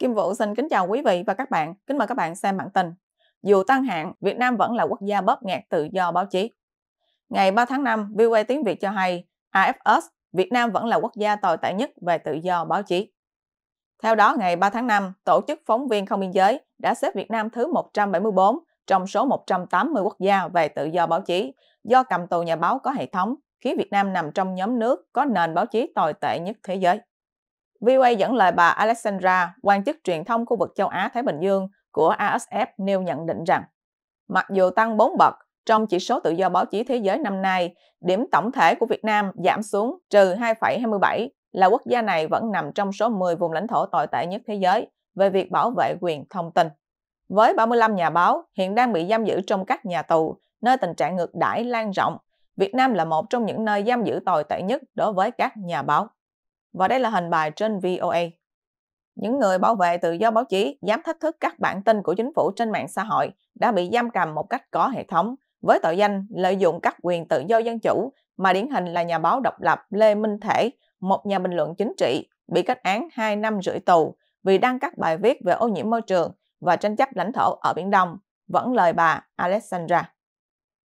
Kim Vũ xin kính chào quý vị và các bạn. Kính mời các bạn xem bản tin. Dù tăng hạn, Việt Nam vẫn là quốc gia bóp nghẹt tự do báo chí. Ngày 3 tháng 5, VOA tiếng Việt cho hay AFS, Việt Nam vẫn là quốc gia tồi tệ nhất về tự do báo chí. Theo đó, ngày 3 tháng 5, Tổ chức Phóng viên Không biên giới đã xếp Việt Nam thứ 174 trong số 180 quốc gia về tự do báo chí do cầm tù nhà báo có hệ thống, khiến Việt Nam nằm trong nhóm nước có nền báo chí tồi tệ nhất thế giới. VOA dẫn lời bà Alexandra, quan chức truyền thông khu vực châu Á-Thái Bình Dương của ASF nêu nhận định rằng, mặc dù tăng 4 bậc trong chỉ số tự do báo chí thế giới năm nay, điểm tổng thể của Việt Nam giảm xuống trừ 2,27 là quốc gia này vẫn nằm trong số 10 vùng lãnh thổ tồi tệ nhất thế giới về việc bảo vệ quyền thông tin. Với 35 nhà báo hiện đang bị giam giữ trong các nhà tù, nơi tình trạng ngược đãi lan rộng, Việt Nam là một trong những nơi giam giữ tồi tệ nhất đối với các nhà báo. Và đây là hình bài trên VOA. Những người bảo vệ tự do báo chí dám thách thức các bản tin của chính phủ trên mạng xã hội đã bị giam cầm một cách có hệ thống với tội danh lợi dụng các quyền tự do dân chủ mà điển hình là nhà báo độc lập Lê Minh Thể, một nhà bình luận chính trị, bị kết án 2 năm rưỡi tù vì đăng các bài viết về ô nhiễm môi trường và tranh chấp lãnh thổ ở Biển Đông, vẫn lời bà Alexandra.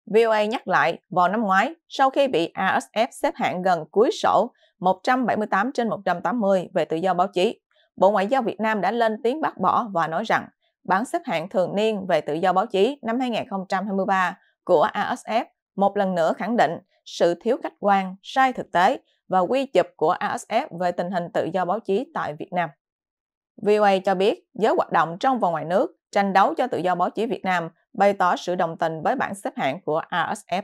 VOA nhắc lại, vào năm ngoái, sau khi bị ASF xếp hạng gần cuối sổ 178 trên 180 về tự do báo chí, Bộ Ngoại giao Việt Nam đã lên tiếng bác bỏ và nói rằng bản xếp hạng thường niên về tự do báo chí năm 2023 của ASF một lần nữa khẳng định sự thiếu khách quan, sai thực tế và quy chụp của ASF về tình hình tự do báo chí tại Việt Nam. VOA cho biết giới hoạt động trong và ngoài nước tranh đấu cho tự do báo chí Việt Nam bày tỏ sự đồng tình với bảng xếp hạng của RSF.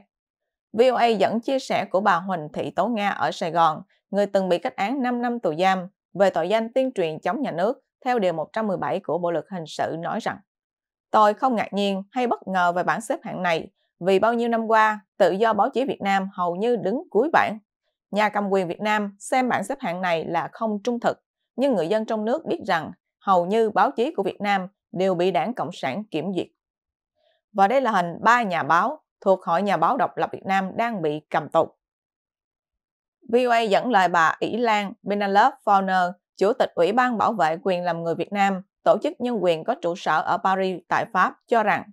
VOA dẫn chia sẻ của bà Huỳnh Thị Tố Nga ở Sài Gòn, người từng bị kết án 5 năm tù giam về tội danh tuyên truyền chống nhà nước theo Điều 117 của Bộ Luật Hình sự nói rằng Tôi không ngạc nhiên hay bất ngờ về bảng xếp hạng này vì bao nhiêu năm qua, tự do báo chí Việt Nam hầu như đứng cuối bảng. Nhà cầm quyền Việt Nam xem bảng xếp hạng này là không trung thực nhưng người dân trong nước biết rằng hầu như báo chí của Việt Nam đều bị đảng Cộng sản kiểm duyệt. Và đây là hình ba nhà báo thuộc Hội Nhà báo độc lập Việt Nam đang bị cầm tù. VOA dẫn lời bà Ỷ Lan Benalov Fauner, Chủ tịch Ủy ban Bảo vệ quyền làm người Việt Nam, tổ chức nhân quyền có trụ sở ở Paris tại Pháp cho rằng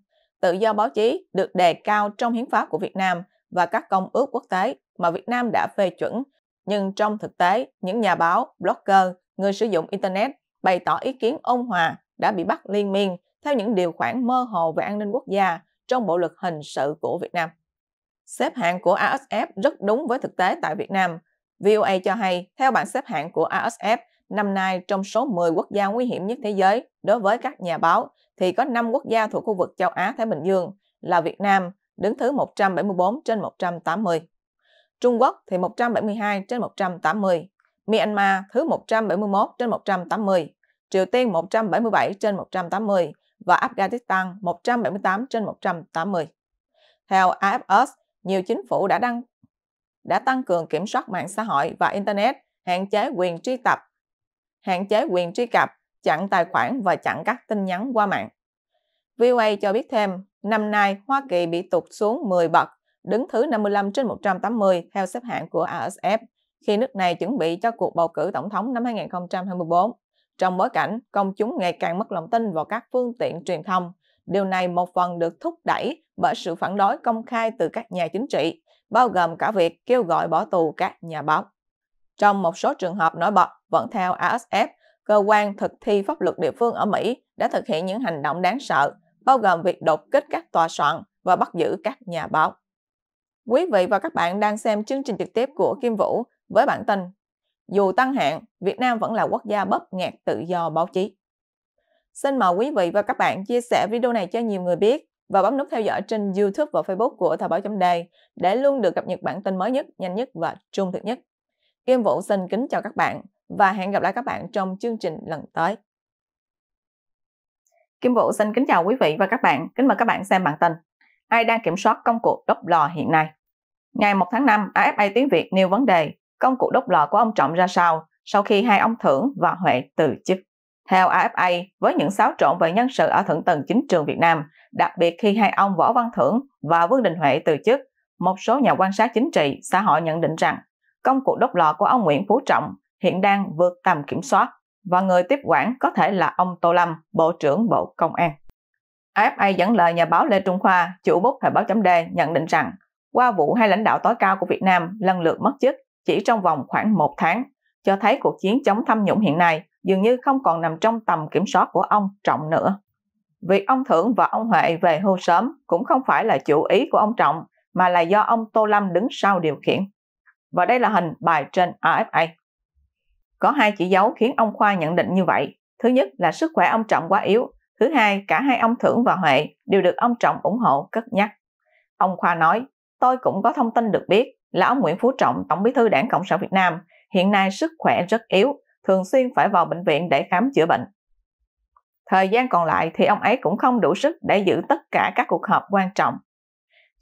tự do báo chí được đề cao trong hiến pháp của Việt Nam và các công ước quốc tế mà Việt Nam đã phê chuẩn. Nhưng trong thực tế, những nhà báo, blogger người sử dụng Internet bày tỏ ý kiến ôn hòa đã bị bắt liên miên theo những điều khoản mơ hồ về an ninh quốc gia trong bộ luật hình sự của Việt Nam. Xếp hạng của ASF rất đúng với thực tế tại Việt Nam. VOA cho hay, theo bảng xếp hạng của ASF, năm nay trong số 10 quốc gia nguy hiểm nhất thế giới đối với các nhà báo thì có 5 quốc gia thuộc khu vực châu Á Thái Bình Dương là Việt Nam đứng thứ 174 trên 180. Trung Quốc thì 172 trên 180. Myanmar thứ 171 trên 180, Triều Tiên 177 trên 180 và Afghanistan 178 trên 180. Theo AFS, nhiều chính phủ đã đăng đã tăng cường kiểm soát mạng xã hội và Internet, hạn chế quyền truy tập, hạn chế quyền truy cập, chặn tài khoản và chặn các tin nhắn qua mạng. VOA cho biết thêm, năm nay Hoa Kỳ bị tụt xuống 10 bậc, đứng thứ 55 trên 180 theo xếp hạng của ASF khi nước này chuẩn bị cho cuộc bầu cử tổng thống năm 2024. Trong bối cảnh, công chúng ngày càng mất lòng tin vào các phương tiện truyền thông, điều này một phần được thúc đẩy bởi sự phản đối công khai từ các nhà chính trị, bao gồm cả việc kêu gọi bỏ tù các nhà báo. Trong một số trường hợp nổi bật, vẫn theo ASF, cơ quan thực thi pháp luật địa phương ở Mỹ đã thực hiện những hành động đáng sợ, bao gồm việc đột kích các tòa soạn và bắt giữ các nhà báo. Quý vị và các bạn đang xem chương trình trực tiếp của Kim Vũ với bản tin, dù tăng hạn, Việt Nam vẫn là quốc gia bóp nghẹt tự do báo chí. Xin mời quý vị và các bạn chia sẻ video này cho nhiều người biết và bấm nút theo dõi trên YouTube và Facebook của Thời báo chấm đề để luôn được cập nhật bản tin mới nhất, nhanh nhất và trung thực nhất. Kim Vũ xin kính chào các bạn và hẹn gặp lại các bạn trong chương trình lần tới. Kim Vũ xin kính chào quý vị và các bạn, kính mời các bạn xem bản tin. Ai đang kiểm soát công cụ đốt lò hiện nay? Ngày 1 tháng 5, AFA Tiếng Việt nêu vấn đề công cụ đốc lò của ông Trọng ra sao sau khi hai ông Thưởng và Huệ từ chức. Theo AFA, với những xáo trộn về nhân sự ở Thượng tầng chính trường Việt Nam, đặc biệt khi hai ông Võ Văn Thưởng và Vương Đình Huệ từ chức, một số nhà quan sát chính trị, xã hội nhận định rằng công cụ đốc lò của ông Nguyễn Phú Trọng hiện đang vượt tầm kiểm soát và người tiếp quản có thể là ông Tô Lâm, Bộ trưởng Bộ Công an. AFA dẫn lời nhà báo Lê Trung Khoa, chủ bút thời báo chấm D nhận định rằng qua vụ hai lãnh đạo tối cao của Việt Nam lần lượt mất chức chỉ trong vòng khoảng một tháng, cho thấy cuộc chiến chống tham nhũng hiện nay dường như không còn nằm trong tầm kiểm soát của ông Trọng nữa. Việc ông Thưởng và ông Huệ về hưu sớm cũng không phải là chủ ý của ông Trọng mà là do ông Tô Lâm đứng sau điều khiển. Và đây là hình bài trên AFA. Có hai chỉ dấu khiến ông Khoa nhận định như vậy. Thứ nhất là sức khỏe ông Trọng quá yếu. Thứ hai, cả hai ông Thưởng và Huệ đều được ông Trọng ủng hộ cất nhắc. Ông Khoa nói, tôi cũng có thông tin được biết là ông Nguyễn Phú Trọng, Tổng bí thư Đảng Cộng sản Việt Nam, hiện nay sức khỏe rất yếu, thường xuyên phải vào bệnh viện để khám chữa bệnh. Thời gian còn lại thì ông ấy cũng không đủ sức để giữ tất cả các cuộc họp quan trọng.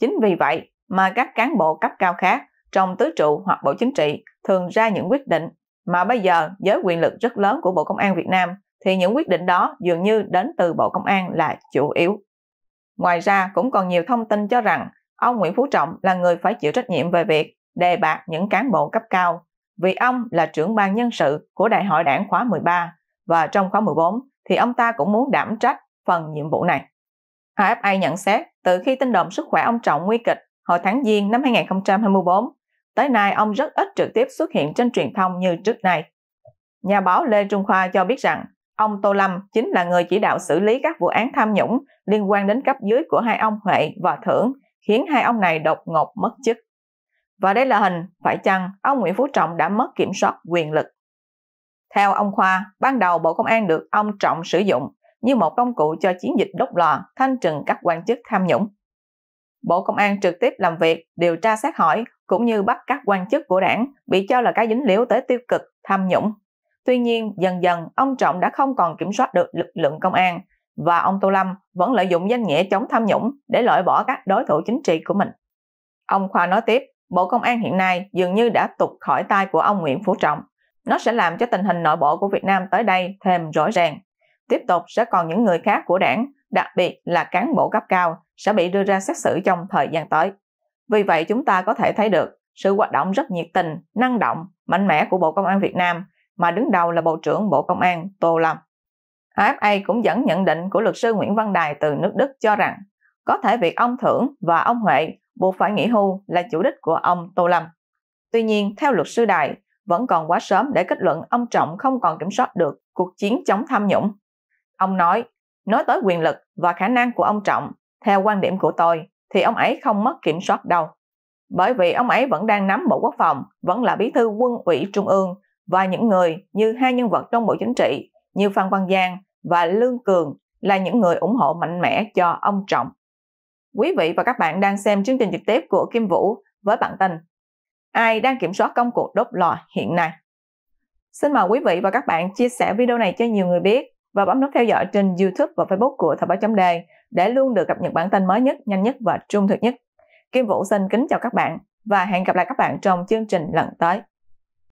Chính vì vậy mà các cán bộ cấp cao khác trong tứ trụ hoặc bộ chính trị thường ra những quyết định mà bây giờ với quyền lực rất lớn của Bộ Công an Việt Nam thì những quyết định đó dường như đến từ Bộ Công an là chủ yếu. Ngoài ra cũng còn nhiều thông tin cho rằng Ông Nguyễn Phú Trọng là người phải chịu trách nhiệm về việc đề bạt những cán bộ cấp cao vì ông là trưởng ban nhân sự của Đại hội đảng khóa 13 và trong khóa 14 thì ông ta cũng muốn đảm trách phần nhiệm vụ này. AFA nhận xét từ khi tin đồn sức khỏe ông Trọng nguy kịch hồi tháng Giêng năm 2024, tới nay ông rất ít trực tiếp xuất hiện trên truyền thông như trước nay. Nhà báo Lê Trung Khoa cho biết rằng ông Tô Lâm chính là người chỉ đạo xử lý các vụ án tham nhũng liên quan đến cấp dưới của hai ông Huệ và Thưởng khiến hai ông này đột ngột mất chức. Và đây là hình phải chăng ông Nguyễn Phú Trọng đã mất kiểm soát quyền lực. Theo ông Khoa, ban đầu Bộ Công an được ông Trọng sử dụng như một công cụ cho chiến dịch đốt lò, thanh trừng các quan chức tham nhũng. Bộ Công an trực tiếp làm việc, điều tra xét hỏi cũng như bắt các quan chức của đảng bị cho là cái dính liễu tới tiêu cực, tham nhũng. Tuy nhiên, dần dần ông Trọng đã không còn kiểm soát được lực lượng công an và ông Tô Lâm vẫn lợi dụng danh nghĩa chống tham nhũng để loại bỏ các đối thủ chính trị của mình. Ông Khoa nói tiếp, Bộ Công an hiện nay dường như đã tụt khỏi tay của ông Nguyễn Phú Trọng. Nó sẽ làm cho tình hình nội bộ của Việt Nam tới đây thêm rõ ràng. Tiếp tục sẽ còn những người khác của đảng, đặc biệt là cán bộ cấp cao, sẽ bị đưa ra xét xử trong thời gian tới. Vì vậy chúng ta có thể thấy được sự hoạt động rất nhiệt tình, năng động, mạnh mẽ của Bộ Công an Việt Nam mà đứng đầu là Bộ trưởng Bộ Công an Tô Lâm. AFA cũng dẫn nhận định của luật sư Nguyễn Văn Đài từ nước Đức cho rằng có thể việc ông Thưởng và ông Huệ buộc phải nghỉ hưu là chủ đích của ông Tô Lâm. Tuy nhiên, theo luật sư Đài, vẫn còn quá sớm để kết luận ông Trọng không còn kiểm soát được cuộc chiến chống tham nhũng. Ông nói, nói tới quyền lực và khả năng của ông Trọng, theo quan điểm của tôi, thì ông ấy không mất kiểm soát đâu. Bởi vì ông ấy vẫn đang nắm Bộ Quốc phòng, vẫn là bí thư quân ủy Trung ương và những người như hai nhân vật trong Bộ Chính trị như Phan Văn Giang và Lương Cường là những người ủng hộ mạnh mẽ cho ông Trọng. Quý vị và các bạn đang xem chương trình trực tiếp của Kim Vũ với bản tin Ai đang kiểm soát công cuộc đốt lò hiện nay? Xin mời quý vị và các bạn chia sẻ video này cho nhiều người biết và bấm nút theo dõi trên YouTube và Facebook của Thời báo chấm đề để luôn được cập nhật bản tin mới nhất, nhanh nhất và trung thực nhất. Kim Vũ xin kính chào các bạn và hẹn gặp lại các bạn trong chương trình lần tới.